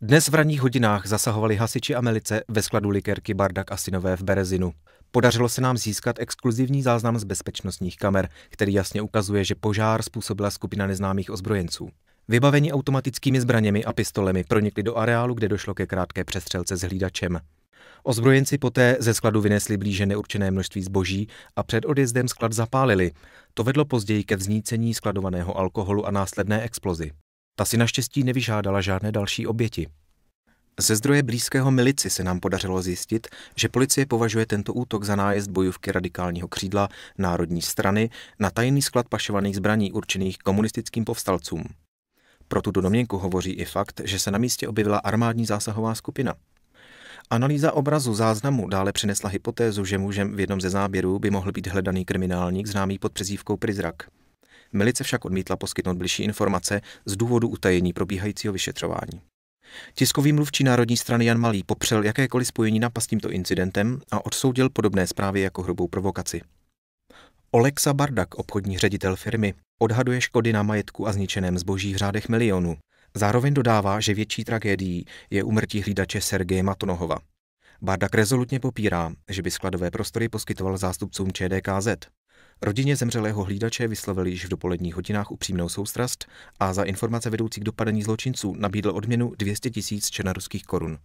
Dnes v ranních hodinách zasahovali hasiči a milice ve skladu likérky Bardak a synové v Berezinu. Podařilo se nám získat exkluzivní záznam z bezpečnostních kamer, který jasně ukazuje, že požár způsobila skupina neznámých ozbrojenců. Vybavení automatickými zbraněmi a pistolemi pronikli do areálu, kde došlo ke krátké přestřelce s hlídačem. Ozbrojenci poté ze skladu vynesli blíže neurčené množství zboží a před odjezdem sklad zapálili. To vedlo později ke vznícení skladovaného alkoholu a následné explozi. Ta si naštěstí nevyžádala žádné další oběti. Ze zdroje blízkého milici se nám podařilo zjistit, že policie považuje tento útok za nájezd bojovky radikálního křídla Národní strany na tajný sklad pašovaných zbraní určených komunistickým povstalcům. Pro tuto domněnku hovoří i fakt, že se na místě objevila armádní zásahová skupina. Analýza obrazu záznamu dále přinesla hypotézu, že mužem v jednom ze záběrů by mohl být hledaný kriminálník známý pod přezdívkou Prizrak. Milice však odmítla poskytnout bližší informace z důvodu utajení probíhajícího vyšetřování. Tiskový mluvčí Národní strany Jan Malý popřel jakékoliv spojení na s tímto incidentem a odsoudil podobné zprávy jako hrubou provokaci. Oleksa Bardak, obchodní ředitel firmy, odhaduje škody na majetku a zničeném zboží v řádech milionů. Zároveň dodává, že větší tragédií je umrtí hlídače Sergeje Matonohova. Bardak rezolutně popírá, že by skladové prostory poskytoval zástupcům ČDKZ. Rodině zemřelého hlídače vyslovili již v dopoledních hodinách upřímnou soustrast a za informace vedoucí k dopadení zločinců nabídl odměnu 200 tisíc černoruských korun.